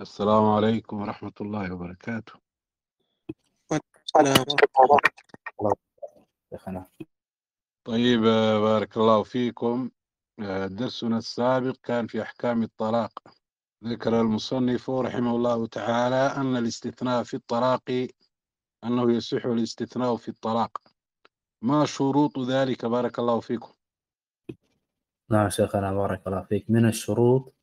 السلام عليكم ورحمة الله وبركاته طيب آه، بارك الله فيكم آه، درسنا السابق كان في أحكام الطلاق ذكر المصنف رحمه الله تعالى أن الاستثناء في الطلاق أنه يصح الاستثناء في الطلاق ما شروط ذلك بارك الله فيكم نعم شيخنا بارك الله فيك من الشروط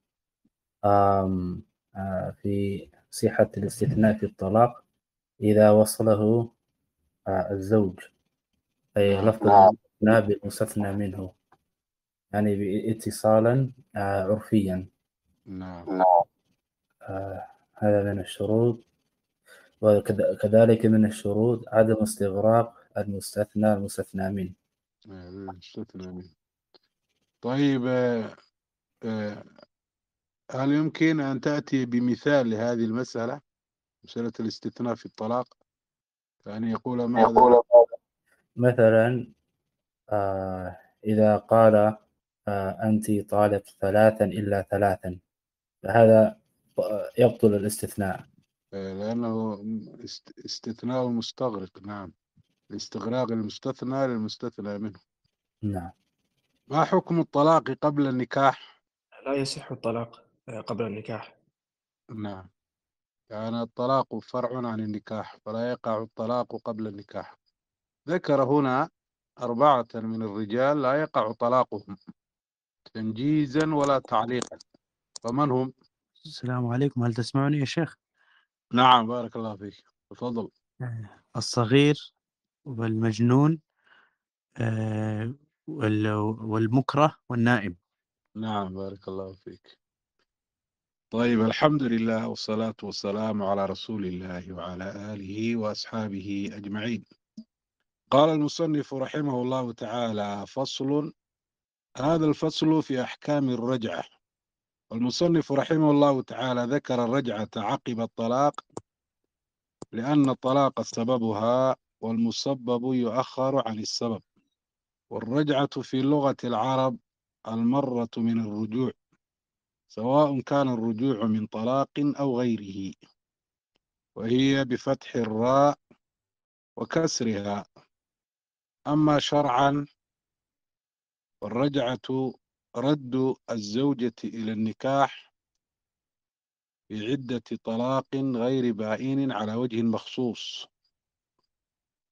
آه، في صحة الاستثناء في الطلاق إذا وصله آه، الزوج أي لفظ نعم. الاستثناء بالمستثنى منه يعني اتصالا آه، عرفيا نعم, نعم. هذا من الشروط وكذلك من الشروط عدم استغراق المستثنى المستثنى منه المستثنى منه طيب هل يمكن أن تأتي بمثال لهذه المسألة مسألة الاستثناء في الطلاق يعني يقول ماذا يقول مثلا آه إذا قال آه أنت طالق ثلاثا إلا ثلاثا فهذا يبطل الاستثناء إيه، لأنه استثناء مستغرق نعم الاستغراق المستثنى للمستثنى منه نعم ما حكم الطلاق قبل النكاح؟ لا يصح الطلاق آه، قبل النكاح نعم كان الطلاق فرع عن النكاح فلا يقع الطلاق قبل النكاح ذكر هنا أربعة من الرجال لا يقع طلاقهم تنجيزا ولا تعليقا فمن هم؟ السلام عليكم هل تسمعني يا شيخ؟ نعم بارك الله فيك تفضل آه، الصغير والمجنون آه، والمكره والنائم نعم بارك الله فيك طيب الحمد لله والصلاة والسلام على رسول الله وعلى آله وأصحابه أجمعين قال المصنف رحمه الله تعالى فصل هذا الفصل في أحكام الرجعة المصنف رحمه الله تعالى ذكر الرجعة عقب الطلاق لأن الطلاق سببها والمسبب يؤخر عن السبب والرجعة في لغة العرب المرة من الرجوع سواء كان الرجوع من طلاق أو غيره وهي بفتح الراء وكسرها أما شرعا والرجعة رد الزوجة إلى النكاح بعدة طلاق غير بائن على وجه مخصوص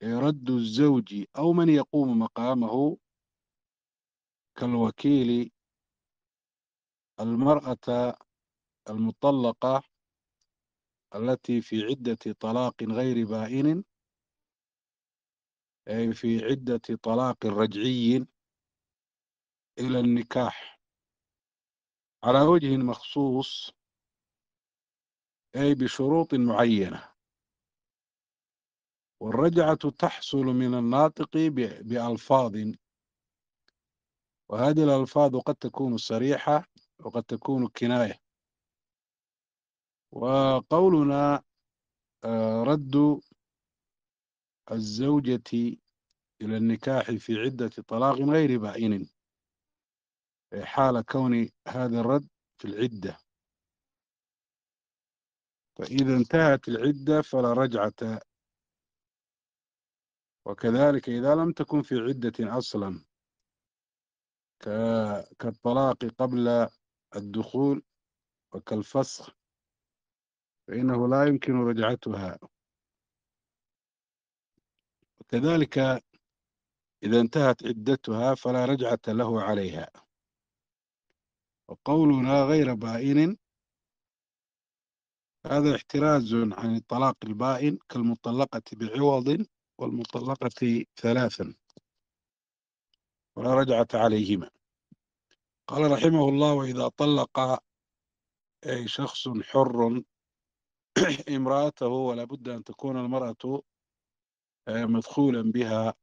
رد الزوج أو من يقوم مقامه كالوكيل المرأة المطلقة التي في عدة طلاق غير بائن أي في عدة طلاق رجعي إلى النكاح على وجه مخصوص أي بشروط معينة والرجعة تحصل من الناطق بألفاظ وهذه الألفاظ قد تكون صريحة وقد تكون كناية وقولنا آه، رد الزوجة إلى النكاح في عدة طلاق غير بائن حال كون هذا الرد في العدة فإذا انتهت العدة فلا رجعة وكذلك إذا لم تكن في عدة أصلا كالطلاق قبل الدخول وكالفسخ فإنه لا يمكن رجعتها وكذلك إذا انتهت عدتها فلا رجعة له عليها وقولنا غير بائن هذا احتراز عن الطلاق البائن كالمطلقة بعوض والمطلقة ثلاثا ولا رجعة عليهما قال رحمه الله وإذا طلق أي شخص حر امرأته ولا بد أن تكون المرأة آه، مدخولا بها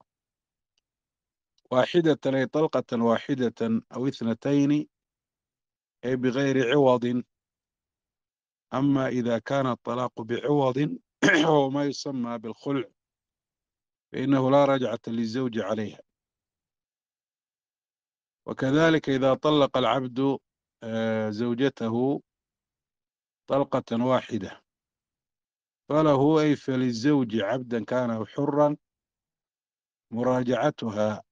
واحدة أي طلقة واحدة أو اثنتين أي بغير عوض أما إذا كان الطلاق بعوض هو ما يسمى بالخلع فإنه لا رجعة للزوج عليها وكذلك إذا طلق العبد آه، زوجته طلقة واحدة فله أي فللزوج عبدا كان حرا مراجعتها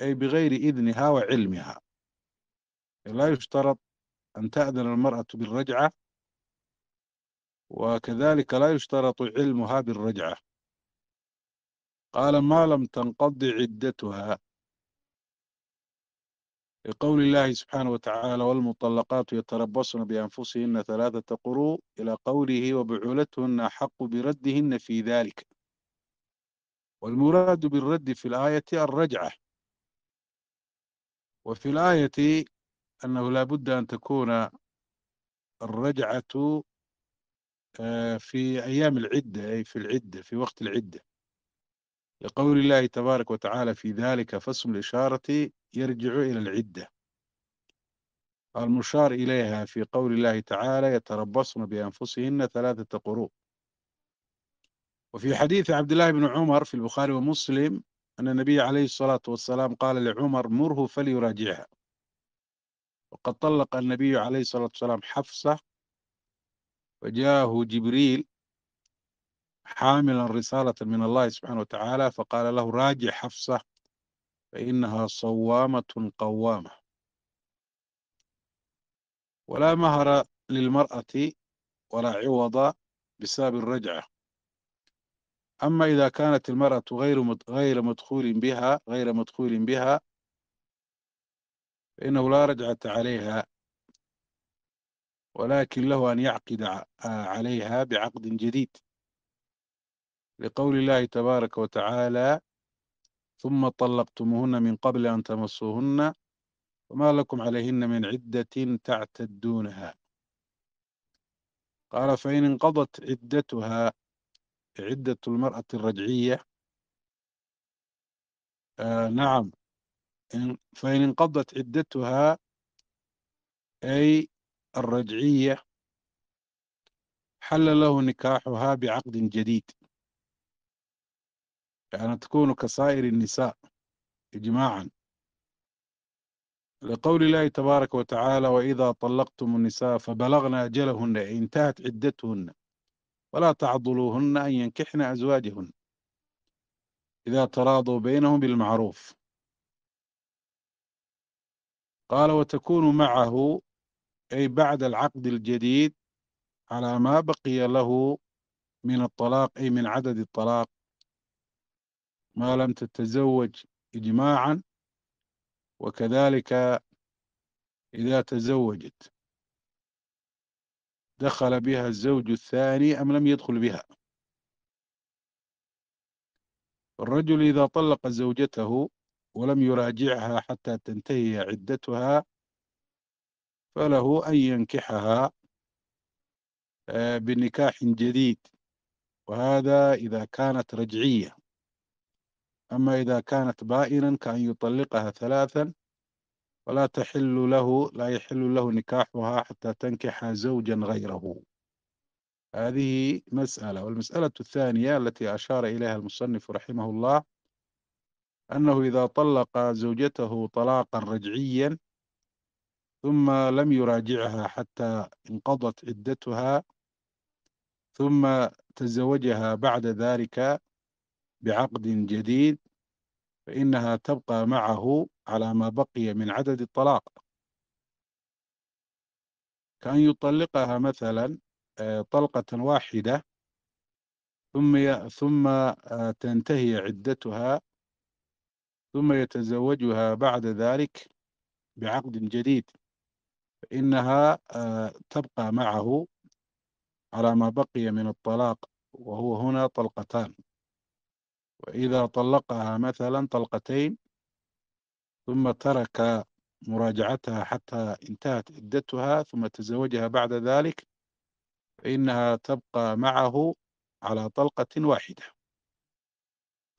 أي بغير إذنها وعلمها لا يشترط أن تأذن المرأة بالرجعة وكذلك لا يشترط علمها بالرجعة قال ما لم تنقض عدتها لقول الله سبحانه وتعالى والمطلقات يتربصن بأنفسهن ثلاثة قروء إلى قوله وبعولتهن أحق بردهن في ذلك والمراد بالرد في الآية الرجعة وفي الآية أنه لا بد أن تكون الرجعة آه، في أيام العدة أي في العدة في وقت العدة لقول الله تبارك وتعالى في ذلك فاسم الإشارة يرجع إلى العدة المشار إليها في قول الله تعالى يتربصن بأنفسهن ثلاثة قروء وفي حديث عبد الله بن عمر في البخاري ومسلم أن النبي عليه الصلاة والسلام قال لعمر مره فليراجعها وقد طلق النبي عليه الصلاة والسلام حفصة وجاءه جبريل حاملا رسالة من الله سبحانه وتعالى فقال له راجع حفصة فإنها صوامة قوامة ولا مهر للمرأة ولا عوض بسبب الرجعة أما إذا كانت المرأة غير غير مدخول بها غير مدخول بها فإنه لا رجعة عليها ولكن له أن يعقد عليها بعقد جديد لقول الله تبارك وتعالى ثم طلقتموهن من قبل أن تمسوهن وما لكم عليهن من عدة تعتدونها قال فإن انقضت عدتها عدة المرأة الرجعية آه نعم فإن انقضت عدتها أي الرجعية حل له نكاحها بعقد جديد يعني تكون كسائر النساء إجماعا لقول الله تبارك وتعالى وإذا طلقتم النساء فبلغن أجلهن انتهت عدتهن ولا تعضلوهن أن ينكحن أزواجهن إذا تراضوا بينهم بالمعروف قال وتكون معه أي بعد العقد الجديد على ما بقي له من الطلاق أي من عدد الطلاق ما لم تتزوج إجماعا وكذلك إذا تزوجت دخل بها الزوج الثاني أم لم يدخل بها الرجل إذا طلق زوجته ولم يراجعها حتى تنتهي عدتها فله أن ينكحها آه، بنكاح جديد وهذا إذا كانت رجعية أما إذا كانت بائنا كأن يطلقها ثلاثا فلا تحل له لا يحل له نكاحها حتى تنكح زوجا غيره هذه مسألة والمسألة الثانية التي أشار إليها المصنف رحمه الله أنه إذا طلق زوجته طلاقا رجعيا ثم لم يراجعها حتى انقضت عدتها ثم تزوجها بعد ذلك بعقد جديد فإنها تبقى معه على ما بقي من عدد الطلاق كأن يطلقها مثلا آه، طلقة واحدة ثم ثم آه، تنتهي عدتها ثم يتزوجها بعد ذلك بعقد جديد فإنها آه، تبقى معه على ما بقي من الطلاق وهو هنا طلقتان وإذا طلقها مثلا طلقتين ثم ترك مراجعتها حتى انتهت عدتها ثم تزوجها بعد ذلك فإنها تبقى معه على طلقة واحدة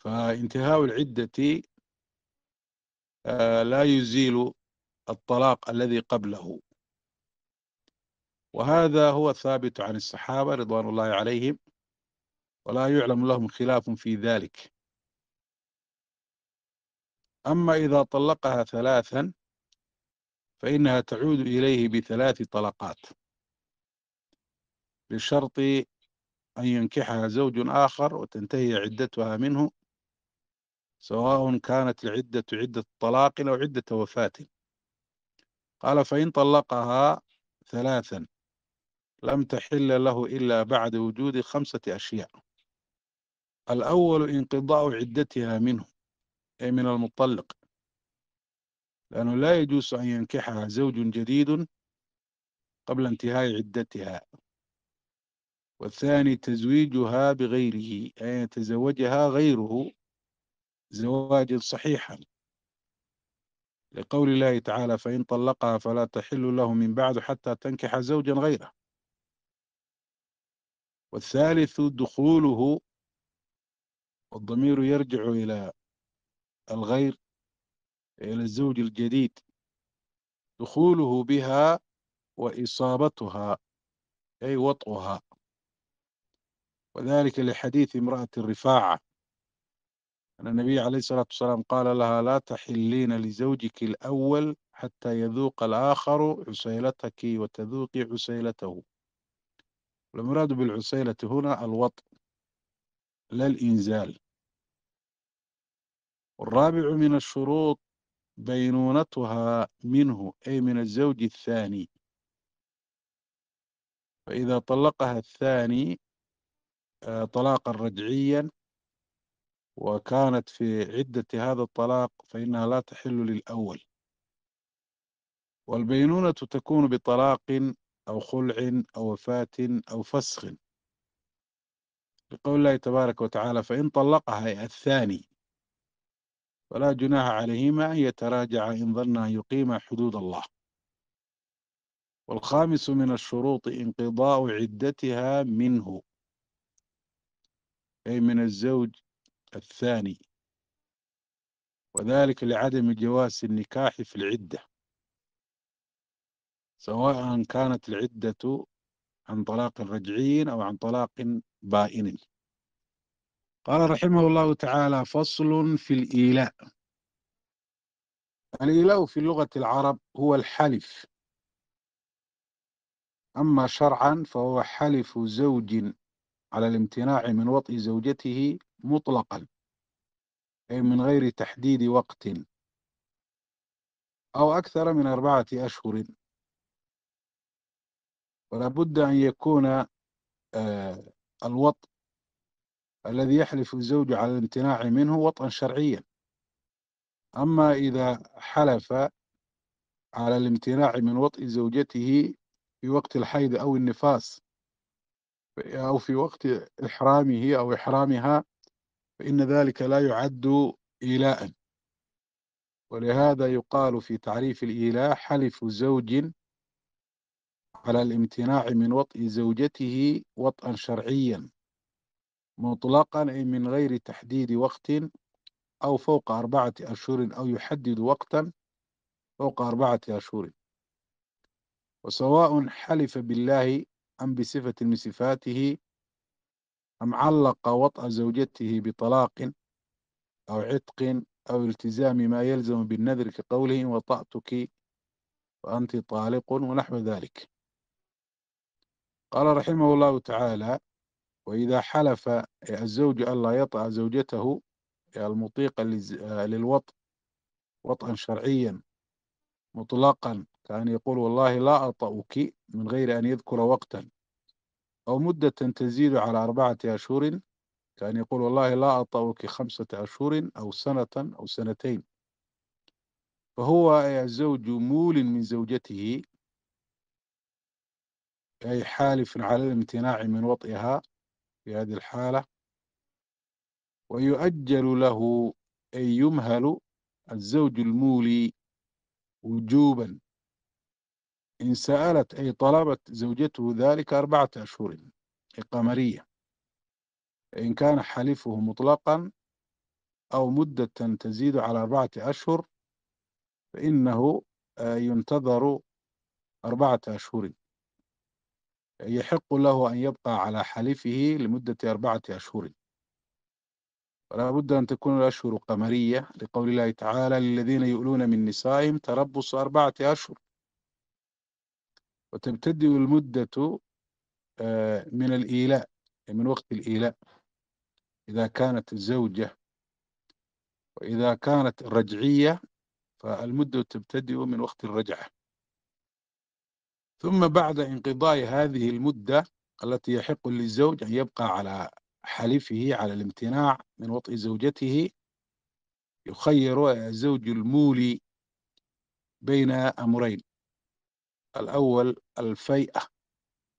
فانتهاء العدة آه، لا يزيل الطلاق الذي قبله وهذا هو الثابت عن الصحابة رضوان الله عليهم ولا يعلم لهم خلاف في ذلك أما إذا طلقها ثلاثا فإنها تعود إليه بثلاث طلقات بشرط أن ينكحها زوج آخر وتنتهي عدتها منه سواء كانت العدة عدة طلاق أو عدة وفاة قال فإن طلقها ثلاثا لم تحل له إلا بعد وجود خمسة أشياء الأول انقضاء عدتها منه أي من المطلق لأنه لا يجوز أن ينكحها زوج جديد قبل انتهاء عدتها والثاني تزويجها بغيره أي يتزوجها غيره زواجا صحيحا لقول الله تعالى فإن طلقها فلا تحل له من بعد حتى تنكح زوجا غيره والثالث دخوله والضمير يرجع إلى الغير إلى الزوج الجديد دخوله بها وإصابتها أي وطئها وذلك لحديث امرأة الرفاعة أن النبي عليه الصلاة والسلام قال لها لا تحلين لزوجك الأول حتى يذوق الآخر عسيلتك وتذوقي عسيلته والمراد بالعسيلة هنا الوطء لا الإنزال الرابع من الشروط بينونتها منه أي من الزوج الثاني فإذا طلقها الثاني آه، طلاقا رجعيا وكانت في عدة هذا الطلاق فإنها لا تحل للأول والبينونة تكون بطلاق أو خلع أو وفاة أو فسخ لقول الله تبارك وتعالى فإن طلقها الثاني فلا جناح عليهما أن يتراجعا إن ظنا أن يقيما حدود الله والخامس من الشروط انقضاء عدتها منه أي من الزوج الثاني وذلك لعدم جواز النكاح في العدة سواء كانت العدة عن طلاق رجعي أو عن طلاق بائن قال رحمه الله تعالى فصل في الإيلاء الإيلاء في لغة العرب هو الحلف أما شرعا فهو حلف زوج على الامتناع من وطء زوجته مطلقا أي من غير تحديد وقت أو أكثر من أربعة أشهر ولا بد أن يكون آه، الوطء الذي يحلف الزوج على الامتناع منه وطئا شرعيا أما إذا حلف على الامتناع من وطء زوجته في وقت الحيض أو النفاس أو في وقت إحرامه أو إحرامها فإن ذلك لا يعد إيلاء ولهذا يقال في تعريف الإيلاء حلف زوج على الامتناع من وطء زوجته وطئا شرعيا مطلقا أي من غير تحديد وقت أو فوق أربعة أشهر أو يحدد وقتا فوق أربعة أشهر وسواء حلف بالله أم بصفة من صفاته أم علق وطء زوجته بطلاق أو عتق أو التزام ما يلزم بالنذر كقوله وطأتك وأنت طالق ونحو ذلك قال رحمه الله تعالى وإذا حلف الزوج ألا يطأ زوجته يعني المطيقة للوط وطئا شرعيا مطلقا كان يقول والله لا أطأك من غير أن يذكر وقتا أو مدة تزيد على أربعة أشهر كان يقول والله لا أطأك خمسة أشهر أو سنة أو سنتين فهو الزوج مول من زوجته أي حالف على الامتناع من وطئها في هذه الحالة ويؤجل له أي يمهل الزوج المولي وجوبا إن سألت أي طلبت زوجته ذلك أربعة أشهر قمرية إن كان حليفه مطلقا أو مدة تزيد على أربعة أشهر فإنه ينتظر أربعة أشهر يحق له أن يبقى على حليفه لمدة أربعة أشهر ولا بد أن تكون الأشهر قمرية لقول الله تعالى للذين يؤلون من نسائهم تربص أربعة أشهر وتبتدئ المدة آه، من الإيلاء من وقت الإيلاء إذا كانت الزوجة وإذا كانت الرجعية فالمدة تبتدئ من وقت الرجعة ثم بعد انقضاء هذه المدة التي يحق للزوج أن يبقى على حلفه على الامتناع من وطئ زوجته يخير الزوج المولي بين أمرين الأول الفيئة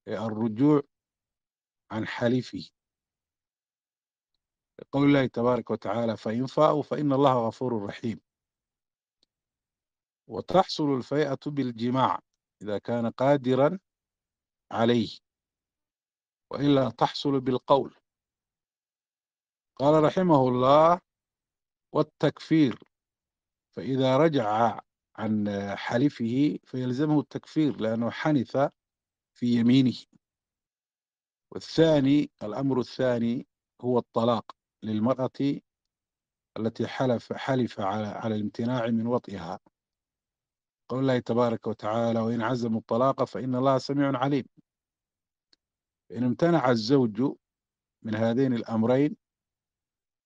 الرجوع عن حليفه قول الله تبارك وتعالى فإن فاءوا فإن الله غفور رحيم وتحصل الفيئة بالجماع إذا كان قادرا عليه وإلا تحصل بالقول قال رحمه الله والتكفير فإذا رجع عن حلفه فيلزمه التكفير لأنه حنث في يمينه والثاني الأمر الثاني هو الطلاق للمرأة التي حلف حلف على, على الامتناع من وطئها قول الله تبارك وتعالى وإن عزموا الطلاق فإن الله سميع عليم إن امتنع الزوج من هذين الأمرين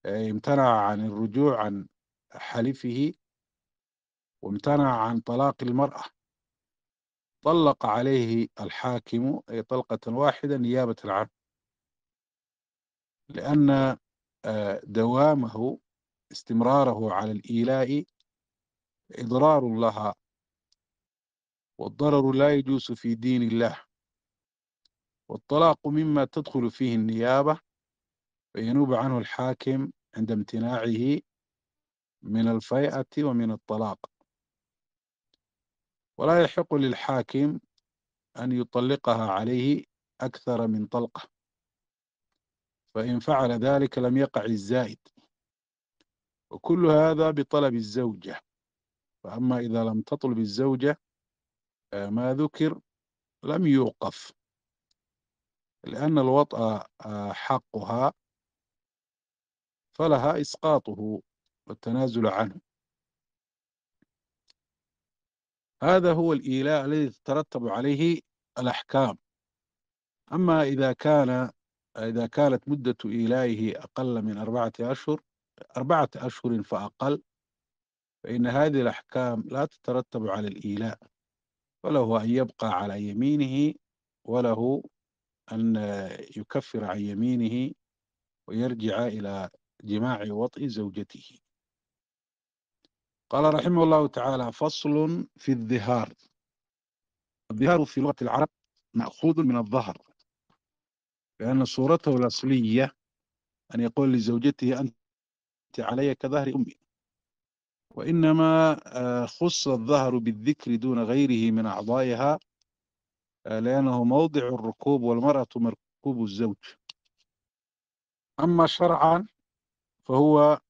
امتنع عن الرجوع عن حلفه وامتنع عن طلاق المرأة طلق عليه الحاكم أي طلقة واحدة نيابة عنه لأن آه، دوامه استمراره على الإيلاء إضرار لها والضرر لا يجوز في دين الله والطلاق مما تدخل فيه النيابة فينوب عنه الحاكم عند امتناعه من الفيئة ومن الطلاق ولا يحق للحاكم أن يطلقها عليه أكثر من طلقة فإن فعل ذلك لم يقع الزائد وكل هذا بطلب الزوجة فأما إذا لم تطلب الزوجة ما ذكر لم يوقف لأن الوطأ آه، حقها فلها إسقاطه والتنازل عنه هذا هو الإيلاء الذي تترتب عليه الأحكام أما إذا كان إذا كانت مدة إيلائه أقل من أربعة أشهر أربعة أشهر فأقل فإن هذه الأحكام لا تترتب على الإيلاء فله أن يبقى على يمينه وله أن يكفر عن يمينه ويرجع إلى جماع وطئ زوجته قال رحمه الله تعالى فصل في الظهار الظهار في لغة العرب مأخوذ من الظهر لأن صورته الأصلية أن يقول لزوجته أنت علي كظهر أمي وإنما آه، خص الظهر بالذكر دون غيره من أعضائها آه، لأنه موضع الركوب والمرأة مركوب الزوج أما شرعا فهو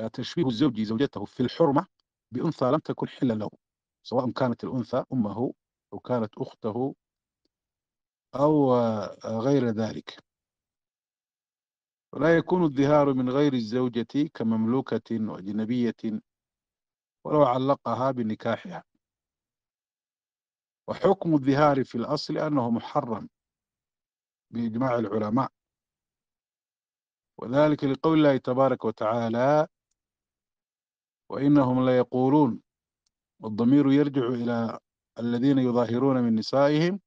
آه، تشبيه الزوج زوجته في الحرمة بأنثى لم تكن حلا له سواء كانت الأنثى أمه أو كانت أخته أو غير ذلك ولا يكون الظهار من غير الزوجة كمملوكة وأجنبية ولو علقها بنكاحها وحكم الظهار في الأصل أنه محرم بإجماع العلماء وذلك لقول الله تبارك وتعالى وإنهم ليقولون والضمير يرجع إلى الذين يظاهرون من نسائهم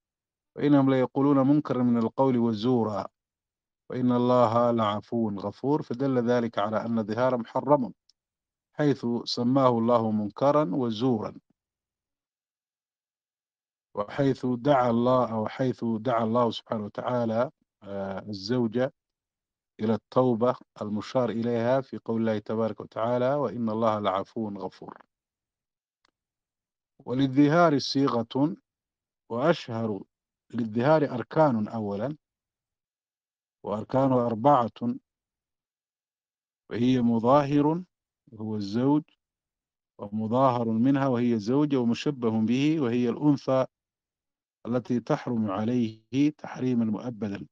وإنهم ليقولون منكرا من القول وزورا وإن الله لعفو غفور فدل ذلك على أن الظهار محرم حيث سماه الله منكرا وزورا وحيث دعا الله أو حيث دعا الله سبحانه وتعالى آه، الزوجة إلى التوبة المشار إليها في قول الله تبارك وتعالى وإن الله لعفو غفور وللذهار صيغة وأشهر للذهار أركان أولا وأركانه أربعة وهي مظاهر وهو الزوج ومظاهر منها وهي الزوجة ومشبه به وهي الأنثى التي تحرم عليه تحريما مؤبدا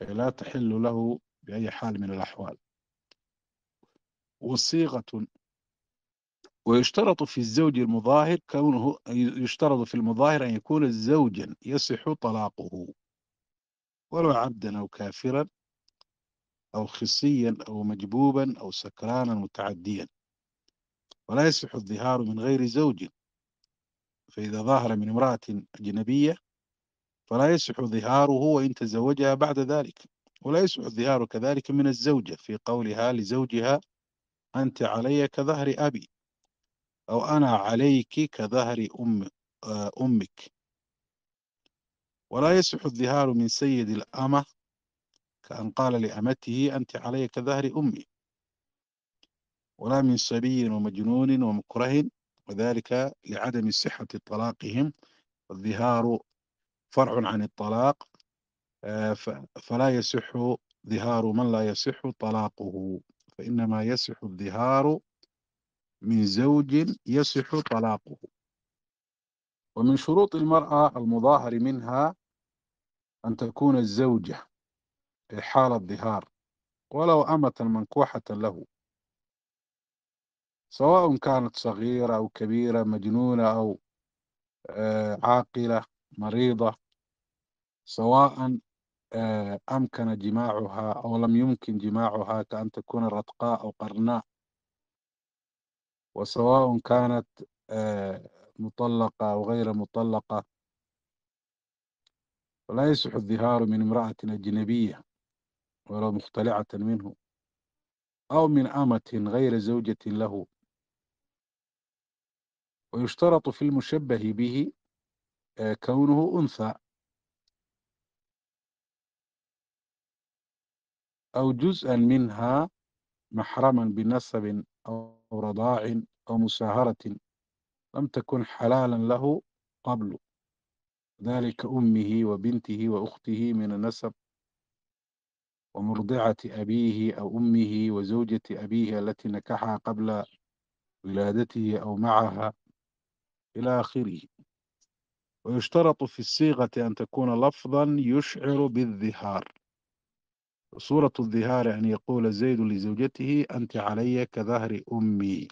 لا تحل له بأي حال من الأحوال وصيغة ويشترط في الزوج المظاهر كونه يشترط في المظاهر أن يكون زوجا يصح طلاقه ولو عبدا أو كافرا أو خصيا أو مجبوبا أو سكرانا متعديا ولا يصح الظهار من غير زوج فإذا ظهر من امرأة أجنبية فلا يصح ظهاره وإن تزوجها بعد ذلك ولا يصح الظهار كذلك من الزوجة في قولها لزوجها أنت علي كظهر أبي أو أنا عليك كظهر أم آه، أمك ولا يصح الظهار من سيد الأمة كأن قال لأمته أنت علي كظهر أمي ولا من صبي ومجنون ومكره وذلك لعدم صحة طلاقهم والظهار فرع عن الطلاق آه، فلا يصح ظهار من لا يصح طلاقه فإنما يصح الظهار من زوج يصح طلاقه ومن شروط المرأة المظاهر منها أن تكون الزوجة في حال الظهار ولو أمة منكوحة له سواء كانت صغيرة أو كبيرة مجنونة أو آه، عاقلة مريضة سواء آه، أمكن جماعها أو لم يمكن جماعها كأن تكون رتقاء أو قرناء وسواء كانت آه، مطلقة أو غير مطلقة ولا يصح الظهار من امرأة أجنبية ولو مختلعة منه أو من أمة غير زوجة له ويشترط في المشبه به آه، كونه أنثى أو جزءا منها محرما بنسب أو رضاع أو مساهرة لم تكن حلالا له قبل ذلك أمه وبنته وأخته من النسب ومرضعة أبيه أو أمه وزوجة أبيه التي نكحها قبل ولادته أو معها إلى آخره ويشترط في الصيغة أن تكون لفظا يشعر بالظهار صورة الظهار أن يقول زيد لزوجته أنت علي كظهر أمي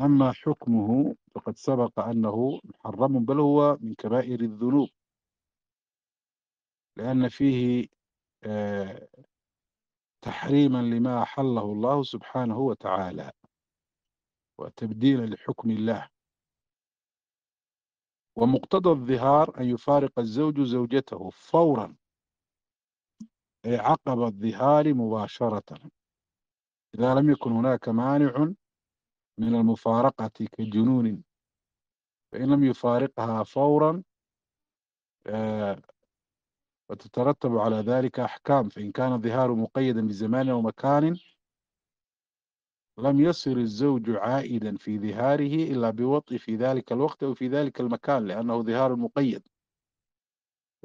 أما حكمه فقد سبق أنه محرم بل هو من كبائر الذنوب لأن فيه آه، تحريما لما أحله الله سبحانه وتعالى وتبديلا لحكم الله ومقتضى الظهار أن يفارق الزوج زوجته فورا عقب الظهار مباشرة إذا لم يكن هناك مانع من المفارقة كجنون فإن لم يفارقها فورا آه، وتترتب على ذلك أحكام فإن كان الظهار مقيدا بزمان ومكان لم يصر الزوج عائدا في ظهاره إلا بوطئ في ذلك الوقت أو في ذلك المكان لأنه ظهار مقيد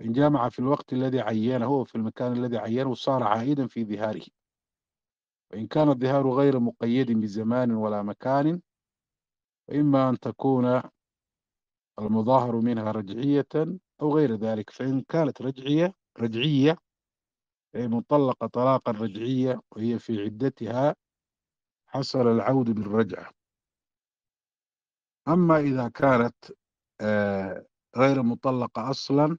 إن جامع في الوقت الذي عينه وفي المكان الذي عينه صار عائدا في ظهاره وإن كان الظهار غير مقيد بزمان ولا مكان فإما أن تكون المظاهر منها رجعية أو غير ذلك فإن كانت رجعية رجعية أي مطلقة طلاقا رجعية وهي في عدتها حصل العود بالرجعة أما إذا كانت آه، غير مطلقة أصلا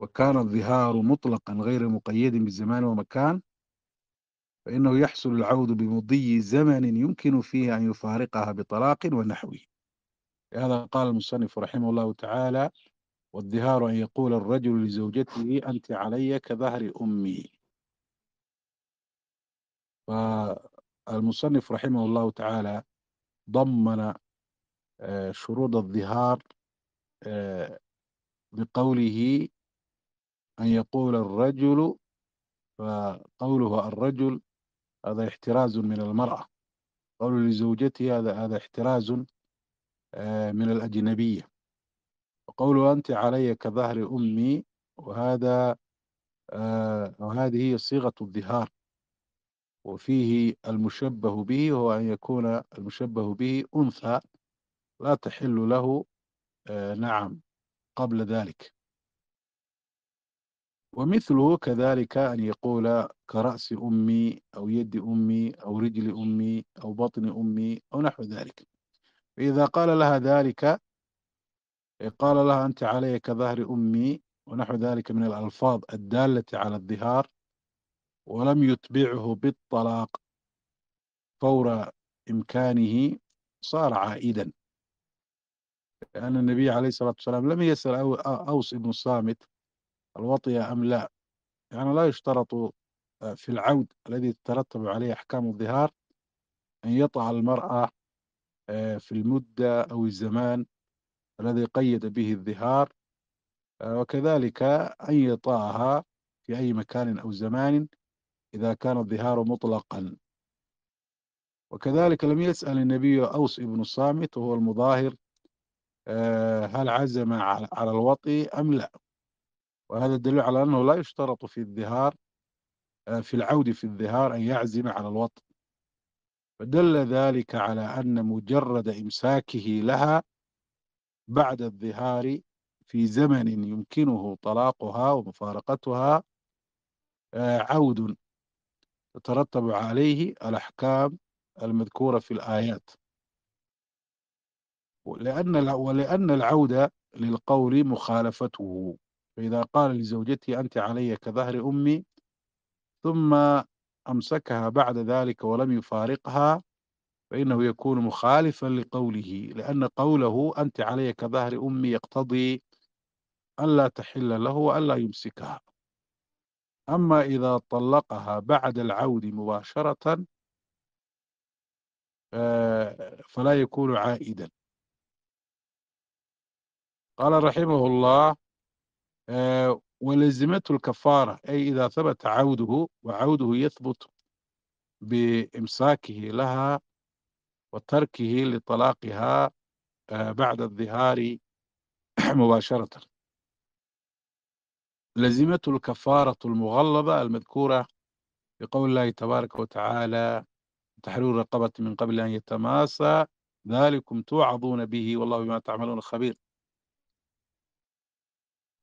وكان الظهار مطلقا غير مقيد بالزمان ومكان فإنه يحصل العود بمضي زمن يمكن فيه أن يفارقها بطلاق ونحوه لهذا قال المصنف رحمه الله تعالى والظهار أن يقول الرجل لزوجته أنت علي كظهر أمي فالمصنف رحمه الله تعالى ضمن آه، شروط الظهار آه، بقوله أن يقول الرجل فقوله الرجل هذا احتراز من المرأة قول لزوجتي هذا هذا احتراز آه، من الأجنبية وقول أنت علي كظهر أمي وهذا آه، وهذه صيغة الظهار وفيه المشبه به هو أن يكون المشبه به أنثى لا تحل له آه، نعم قبل ذلك ومثله كذلك أن يقول كرأس أمي أو يد أمي أو رجل أمي أو بطن أمي أو نحو ذلك فإذا قال لها ذلك قال لها أنت علي كظهر أمي ونحو ذلك من الألفاظ الدالة على الظهار ولم يتبعه بالطلاق فور إمكانه صار عائدا لأن النبي عليه الصلاة والسلام لم يسأل أوس بن الصامت الوطية أم لا يعني لا يشترط آه، في العود الذي تترتب عليه أحكام الظهار أن يطع المرأة آه، في المدة أو الزمان الذي قيد به الظهار آه، وكذلك أن يطعها في أي مكان أو زمان إذا كان الظهار مطلقا وكذلك لم يسأل النبي أوس بن الصامت وهو المظاهر هل عزم على الوطي أم لا وهذا دليل على أنه لا يشترط في الظهار آه، في العود في الظهار أن يعزم على الوطن فدل ذلك على أن مجرد إمساكه لها بعد الظهار في زمن يمكنه طلاقها ومفارقتها آه، عود تترتب عليه الأحكام المذكورة في الآيات ولان ولأن العودة للقول مخالفته فإذا قال لزوجته أنت علي كظهر أمي ثم أمسكها بعد ذلك ولم يفارقها فإنه يكون مخالفا لقوله لأن قوله أنت علي كظهر أمي يقتضي ألا تحل له وألا يمسكها أما إذا طلقها بعد العود مباشرة آه، فلا يكون عائدا قال رحمه الله آه، ولزمته الكفارة أي إذا ثبت عوده وعوده يثبت بإمساكه لها وتركه لطلاقها آه، بعد الظهار مباشرة لزمته الكفارة المغلظة المذكورة بقول الله تبارك وتعالى تحرير رقبة من قبل أن يتماسى ذلكم توعظون به والله بما تعملون خبير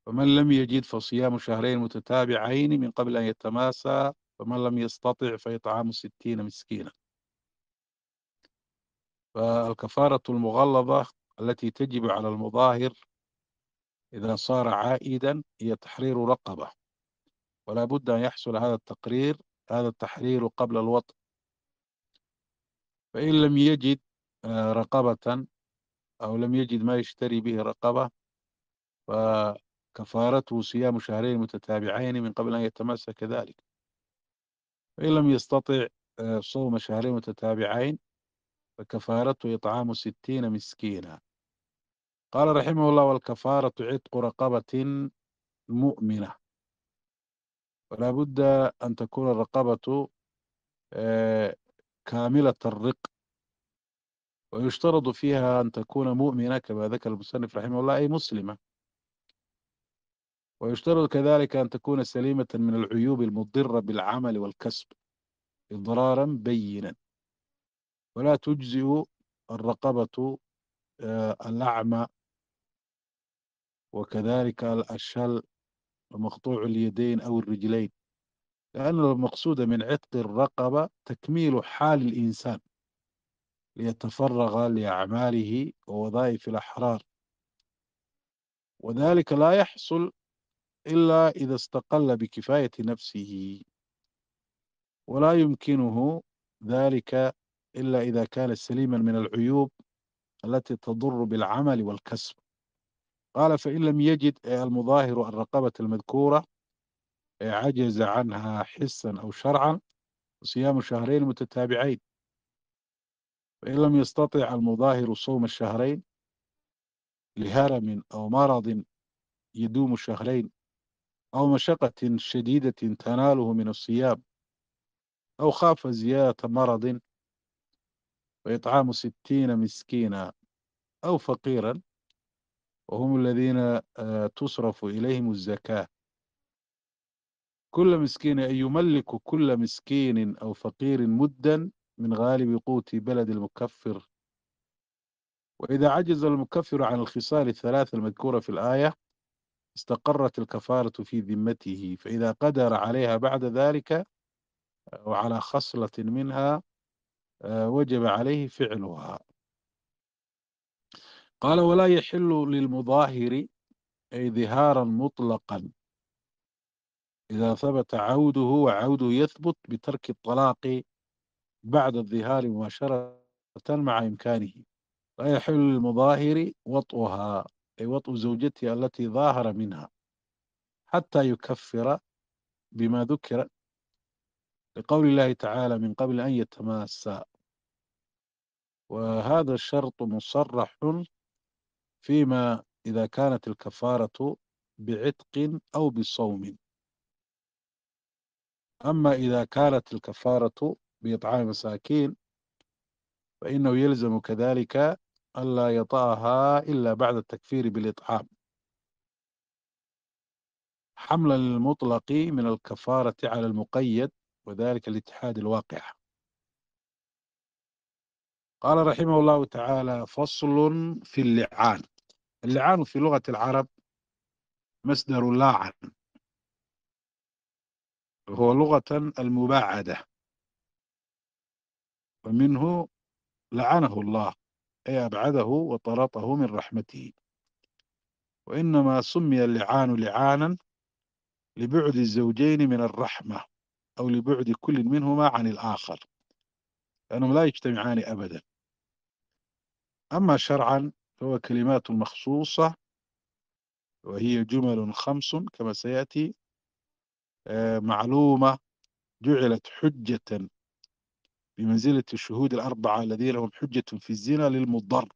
فمن لم يجد فصيام شهرين متتابعين من قبل أن يتماسى فمن لم يستطع فإطعام ستين مسكينا فالكفارة المغلظة التي تجب على المظاهر إذا صار عائدا هي تحرير رقبة ولا بد أن يحصل هذا التقرير هذا التحرير قبل الوطء فإن لم يجد آه، رقبة أو لم يجد ما يشتري به رقبة كفارته صيام شهرين متتابعين من قبل أن يتمسك ذلك فإن لم يستطع آه، صوم شهرين متتابعين فكفارته إطعام ستين مسكينا قال رحمه الله والكفارة عتق رقبة مؤمنة ولا بد أن تكون الرقبة آه، كاملة الرق ويشترط فيها أن تكون مؤمنة كما ذكر المصنف رحمه الله أي مسلمة ويشترط كذلك أن تكون سليمة من العيوب المضرة بالعمل والكسب إضرارا بينا ولا تجزئ الرقبة آه، الأعمى وكذلك الأشل ومقطوع اليدين أو الرجلين لأن المقصود من عتق الرقبة تكميل حال الإنسان ليتفرغ لأعماله ووظائف الأحرار وذلك لا يحصل إلا إذا استقل بكفاية نفسه ولا يمكنه ذلك إلا إذا كان سليما من العيوب التي تضر بالعمل والكسب قال فإن لم يجد المظاهر الرقبة المذكورة عجز عنها حسا أو شرعا صيام شهرين متتابعين فإن لم يستطع المظاهر صوم الشهرين لهرم أو مرض يدوم شهرين أو مشقة شديدة تناله من الصيام أو خاف زيادة مرض وإطعام ستين مسكينا أو فقيرا وهم الذين آه، تصرف إليهم الزكاة كل مسكين أي يملك كل مسكين أو فقير مدا من غالب قوت بلد المكفر وإذا عجز المكفر عن الخصال الثلاثة المذكورة في الآية استقرت الكفارة في ذمته فإذا قدر عليها بعد ذلك آه، وعلى خصلة منها آه، وجب عليه فعلها قال ولا يحل للمظاهر أي ظهارا مطلقا إذا ثبت عوده وعوده يثبت بترك الطلاق بعد الظهار مباشرة مع إمكانه لا يحل للمظاهر وطئها أي وطء زوجته التي ظاهر منها حتى يكفر بما ذكر لقول الله تعالى من قبل أن يتماسى وهذا الشرط مصرح فيما إذا كانت الكفارة بعتق أو بصوم أما إذا كانت الكفارة بإطعام مساكين فإنه يلزم كذلك ألا يطأها إلا بعد التكفير بالإطعام حملا للمطلق من الكفارة على المقيد وذلك الاتحاد الواقع قال رحمه الله تعالى فصل في اللعان اللعان في لغة العرب مصدر لاعن هو لغة المباعدة ومنه لعنه الله أي أبعده وطرده من رحمته وإنما سمي اللعان لعانا لبعد الزوجين من الرحمة أو لبعد كل منهما عن الآخر لأنهم لا يجتمعان أبدا أما شرعا فهو كلمات مخصوصة وهي جمل خمس كما سيأتي آه، معلومة جعلت حجة بمنزلة الشهود الأربعة الذين لهم حجة في الزنا للمضر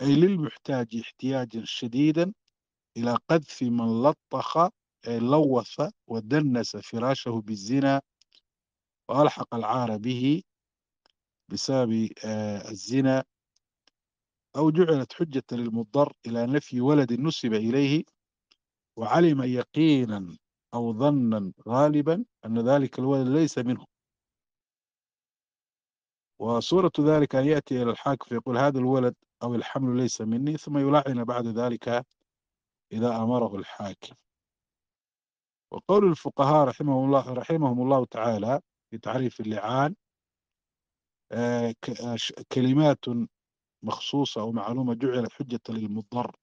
أي للمحتاج احتياجا شديدا إلى قذف من لطخ أي لوث ودنس فراشه بالزنا وألحق العار به بسبب آه، الزنا أو جعلت حجة للمضر إلى نفي ولد نسب إليه وعلم يقينا أو ظنا غالبا أن ذلك الولد ليس منه وصورة ذلك أن يأتي إلى الحاكم فيقول هذا الولد أو الحمل ليس مني ثم يلعن بعد ذلك إذا أمره الحاكم وقول الفقهاء رحمهم الله رحمهم الله تعالى في تعريف اللعان آه، كلمات مخصوصة أو معلومة جعلت حجة للمضر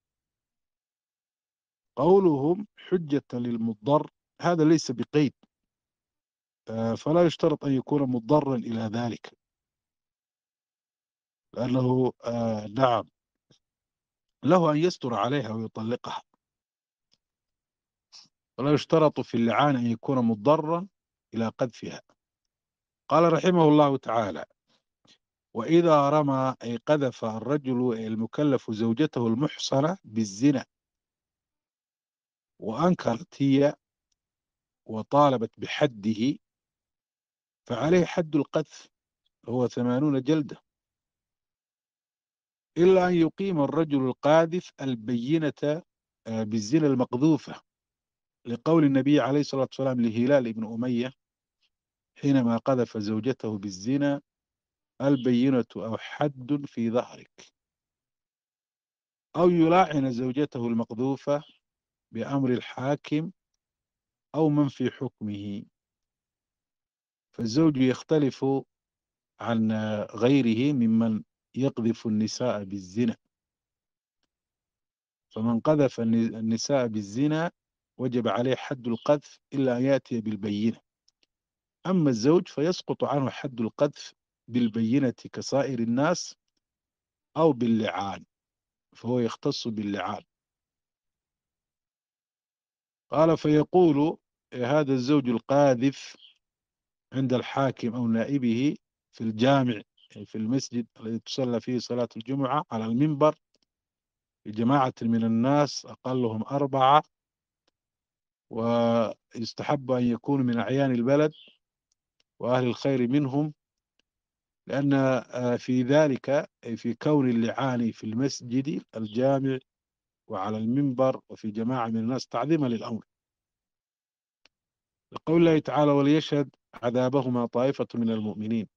قولهم حجة للمضر هذا ليس بقيد آه، فلا يشترط أن يكون مضرا إلى ذلك قال له آه، نعم له أن يستر عليها ويطلقها ولا يشترط في اللعان أن يكون مضرا إلى قذفها قال رحمه الله تعالى وإذا رمى أي قذف الرجل المكلف زوجته المحصنة بالزنا وأنكرت هي وطالبت بحده فعليه حد القذف هو ثمانون جلدة إلا أن يقيم الرجل القاذف البينة آه، بالزنا المقذوفة لقول النبي عليه الصلاة والسلام لهلال بن أمية حينما قذف زوجته بالزنا البينة أو حد في ظهرك أو يلاعن زوجته المقذوفة بأمر الحاكم أو من في حكمه فالزوج يختلف عن غيره ممن يقذف النساء بالزنا فمن قذف النساء بالزنا وجب عليه حد القذف إلا أن يأتي بالبينة أما الزوج فيسقط عنه حد القذف بالبينة كسائر الناس أو باللعان فهو يختص باللعان قال فيقول إيه هذا الزوج القاذف عند الحاكم أو نائبه في الجامع في المسجد الذي تصلى فيه صلاة الجمعة على المنبر لجماعة من الناس أقلهم أربعة ويستحب أن يكون من أعيان البلد وأهل الخير منهم لأن آه، في ذلك في كون اللعان في المسجد الجامع وعلى المنبر وفي جماعة من الناس تعظيما للأمر لقول الله تعالى وليشهد عذابهما طائفة من المؤمنين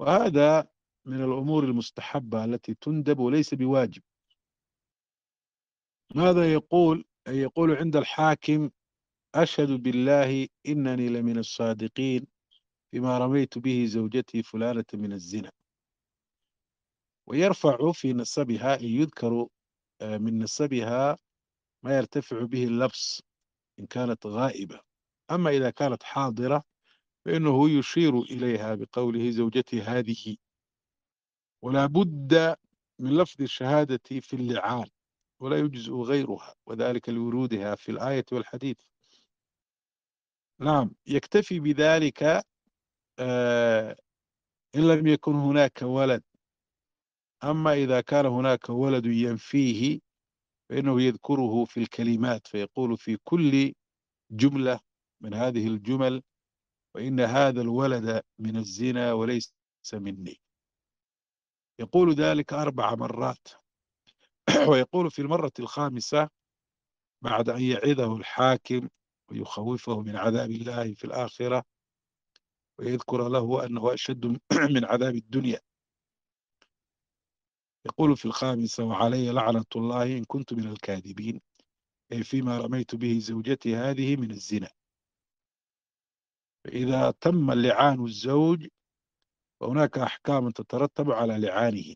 وهذا من الأمور المستحبة التي تندب وليس بواجب ماذا يقول يقول عند الحاكم أشهد بالله إنني لمن الصادقين بما رميت به زوجتي فلانة من الزنا ويرفع في نسبها إن يذكر آه، من نسبها ما يرتفع به اللبس إن كانت غائبة أما إذا كانت حاضرة فإنه يشير إليها بقوله زوجتي هذه ولا بد من لفظ الشهادة في اللعان ولا يجزء غيرها وذلك لورودها في الآية والحديث نعم يكتفي بذلك آه إن لم يكن هناك ولد أما إذا كان هناك ولد ينفيه فإنه يذكره في الكلمات فيقول في كل جملة من هذه الجمل وإن هذا الولد من الزنا وليس مني يقول ذلك أربع مرات ويقول في المرة الخامسة بعد أن يعظه الحاكم ويخوفه من عذاب الله في الآخرة ويذكر له أنه أشد من عذاب الدنيا يقول في الخامسة وعلي لعنة الله إن كنت من الكاذبين أي فيما رميت به زوجتي هذه من الزنا فإذا تم اللعان الزوج فهناك أحكام تترتب على لعانه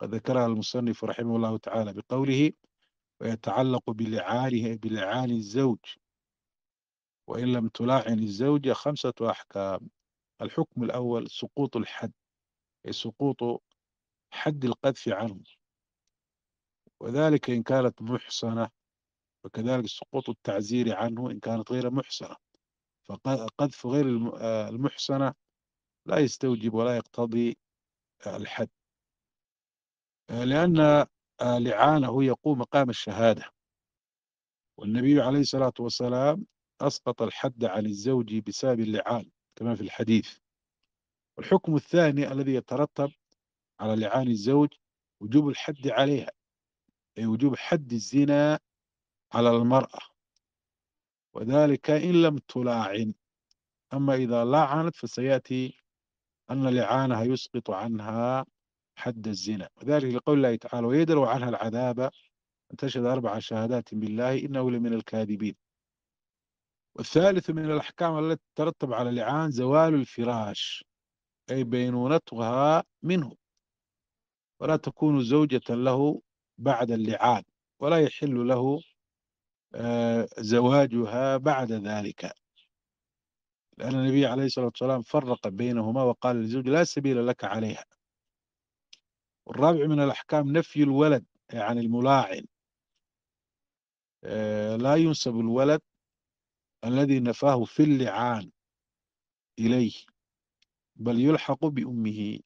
قد ذكرها المصنف رحمه الله تعالى بقوله ويتعلق بلعانه بلعان الزوج وإن لم تلاعن الزوجة خمسة أحكام الحكم الأول سقوط الحد أي سقوط حد القذف عنه وذلك إن كانت محصنة وكذلك سقوط التعزير عنه إن كانت غير محصنة فقذف غير المحصنة آه، لا يستوجب ولا يقتضي آه، الحد آه، لأن لعانه يقوم مقام الشهادة والنبي عليه الصلاة والسلام أسقط الحد عن الزوج بسبب اللعان كما في الحديث والحكم الثاني الذي يترتب على لعان الزوج وجوب الحد عليها أي وجوب حد الزنا على المرأة وذلك إن لم تلاعن أما إذا لعنت فسيأتي أن لعانها يسقط عنها حد الزنا وذلك لقول الله تعالى ويدروا عنها العذاب أن تشهد أربع شهادات بالله إنه لمن الكاذبين والثالث من الأحكام التي ترتب على اللعان زوال الفراش أي بينونتها منه ولا تكون زوجة له بعد اللعان ولا يحل له آه، زواجها بعد ذلك لأن النبي عليه الصلاة والسلام فرق بينهما وقال للزوج لا سبيل لك عليها والرابع من الأحكام نفي الولد عن يعني الملاعن آه، لا ينسب الولد الذي نفاه في اللعان إليه بل يلحق بأمه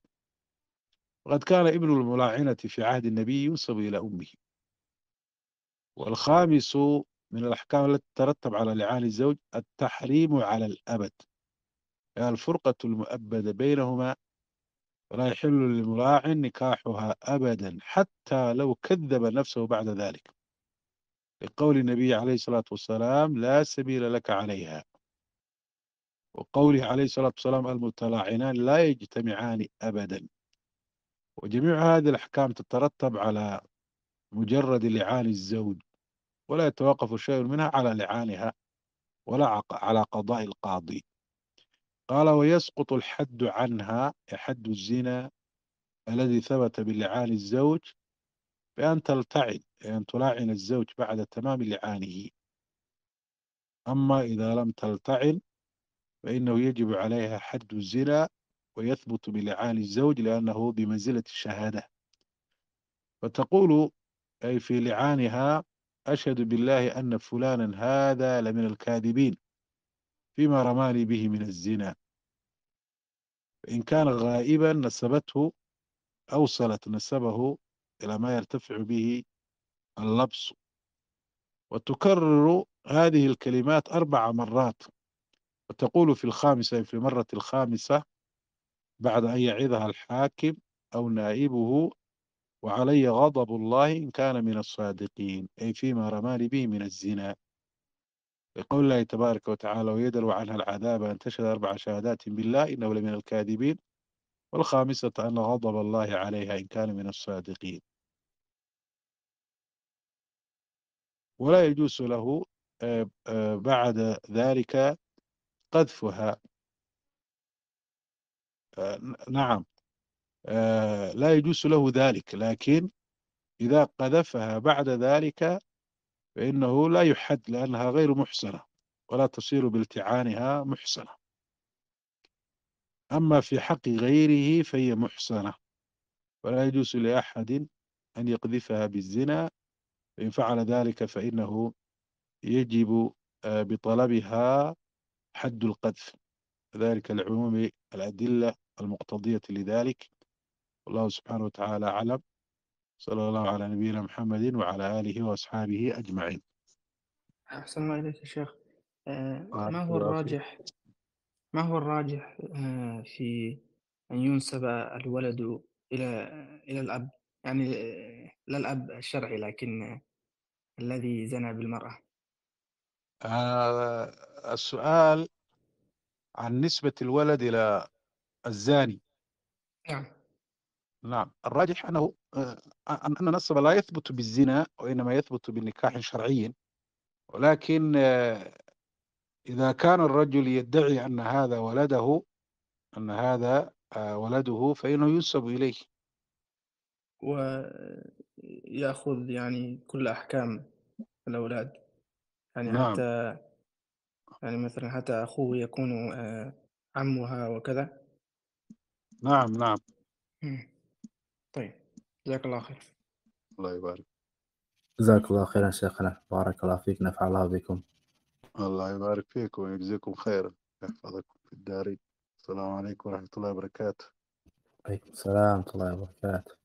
وقد كان ابن الملاعنة في عهد النبي ينسب إلى أمه والخامس من الأحكام التي تترتب على لعان الزوج التحريم على الأبد يعني الفرقة المؤبدة بينهما لا يحل لمراع نكاحها أبدا حتى لو كذب نفسه بعد ذلك لقول النبي عليه الصلاة والسلام لا سبيل لك عليها وقوله عليه الصلاة والسلام المتلاعنان لا يجتمعان أبدا وجميع هذه الأحكام تترتب على مجرد لعان الزوج ولا يتوقف شيء منها على لعانها ولا على قضاء القاضي قال ويسقط الحد عنها حد الزنا الذي ثبت بلعان الزوج بأن تلتعن أن تلاعن الزوج بعد تمام لعانه أما إذا لم تلتعن فإنه يجب عليها حد الزنا ويثبت بلعان الزوج لأنه بمنزلة الشهادة فتقول أي في لعانها أشهد بالله أن فلانا هذا لمن الكاذبين فيما رماني به من الزنا فإن كان غائبا نسبته أوصلت نسبه إلى ما يرتفع به اللبس وتكرر هذه الكلمات أربع مرات وتقول في الخامسة في المرة الخامسة بعد أن يعظها الحاكم أو نائبه وعلي غضب الله إن كان من الصادقين أي فيما رماني به من الزنا لقول الله تبارك وتعالى ويدلو عنها العذاب أن تشهد أربع شهادات بالله إنه لمن الكاذبين والخامسة أن غضب الله عليها إن كان من الصادقين ولا يجوز له آه، آه، بعد ذلك قذفها آه، نعم آه، لا يجوز له ذلك لكن إذا قذفها بعد ذلك فإنه لا يحد لأنها غير محسنة ولا تصير بالتعانها محسنة أما في حق غيره فهي محسنة ولا يجوز لأحد أن يقذفها بالزنا فإن فعل ذلك فإنه يجب آه، بطلبها حد القذف ذلك لعموم الأدلة المقتضية لذلك والله سبحانه وتعالى أعلم صلى الله على نبينا محمد وعلى آله وأصحابه أجمعين أحسن الله إليك يا شيخ آه، ما هو الراجح ما هو الراجح آه، في أن ينسب الولد إلى إلى الأب يعني آه، لا الأب الشرعي لكن الذي زنى بالمرأة السؤال عن نسبة الولد إلى الزاني نعم نعم الراجح أنه آه، أن النسب لا يثبت بالزنا وإنما يثبت بنكاح شرعي ولكن آه، إذا كان الرجل يدعي أن هذا ولده أن هذا آه، ولده فإنه ينسب إليه ويأخذ يعني كل أحكام الأولاد يعني نعم. حتى يعني مثلا حتى أخوه يكون عمها وكذا نعم نعم جزاك الله خير الله يبارك جزاك الله خيرا شيخنا بارك الله فيك نفع الله بكم الله يبارك فيكم ويجزيكم خير يحفظكم في الدارين السلام عليكم ورحمة الله وبركاته عليكم السلام ورحمة الله وبركاته